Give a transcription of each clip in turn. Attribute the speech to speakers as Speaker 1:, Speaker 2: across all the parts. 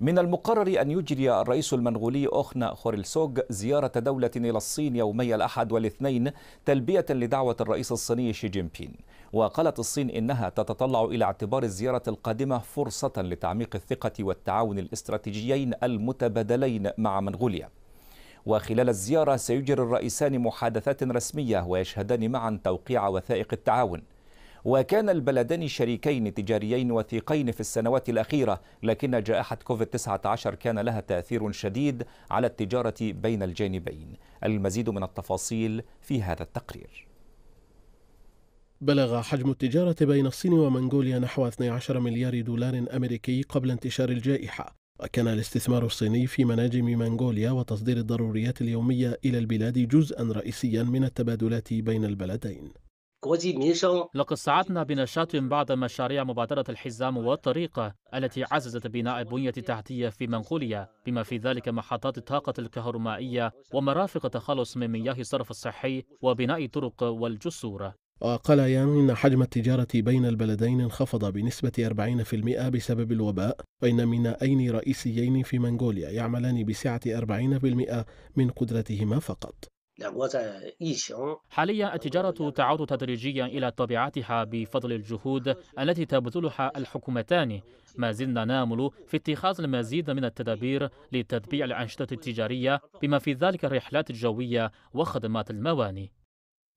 Speaker 1: من المقرر أن يجري الرئيس المنغولي أخنا خورلسوغ زيارة دولة إلى الصين يومي الأحد والاثنين تلبية لدعوة الرئيس الصيني شي جين بين وقالت الصين إنها تتطلع إلى اعتبار الزيارة القادمة فرصة لتعميق الثقة والتعاون الاستراتيجيين المتبادلين مع منغوليا وخلال الزيارة سيجري الرئيسان محادثات رسمية ويشهدان معا توقيع وثائق التعاون وكان البلدان شريكين تجاريين وثيقين في السنوات الأخيرة لكن جائحة كوفيد-19 كان لها تأثير شديد على التجارة بين الجانبين المزيد من التفاصيل في هذا التقرير
Speaker 2: بلغ حجم التجارة بين الصين ومنغوليا نحو 12 مليار دولار أمريكي قبل انتشار الجائحة وكان الاستثمار الصيني في مناجم منغوليا وتصدير الضروريات اليومية إلى البلاد جزءا رئيسيا من التبادلات بين البلدين
Speaker 3: لقد سعدنا بنشاط بعض مشاريع مبادرة الحزام والطريقة التي عززت بناء البنية التحتية في منغوليا بما في ذلك محطات الطاقة الكهرمائية ومرافق تخلص من مياه الصرف الصحي وبناء طرق والجسور
Speaker 2: وقال يان إن حجم التجارة بين البلدين انخفض بنسبة 40% بسبب الوباء بين مينائين رئيسيين في منغوليا يعملان بسعة 40% من قدرتهما فقط
Speaker 3: حاليا التجارة تعود تدريجيا إلى طبيعتها بفضل الجهود التي تبذلها الحكومتان ما زلنا نامل في اتخاذ المزيد من التدابير لتتبيع الأنشطة التجارية بما في ذلك الرحلات الجوية وخدمات المواني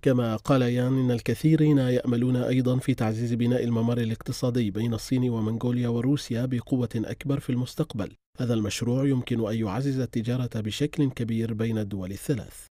Speaker 2: كما قال يان إن الكثيرين يأملون أيضا في تعزيز بناء الممر الاقتصادي بين الصين ومنغوليا وروسيا بقوة أكبر في المستقبل هذا المشروع يمكن أن يعزز التجارة بشكل كبير بين الدول الثلاث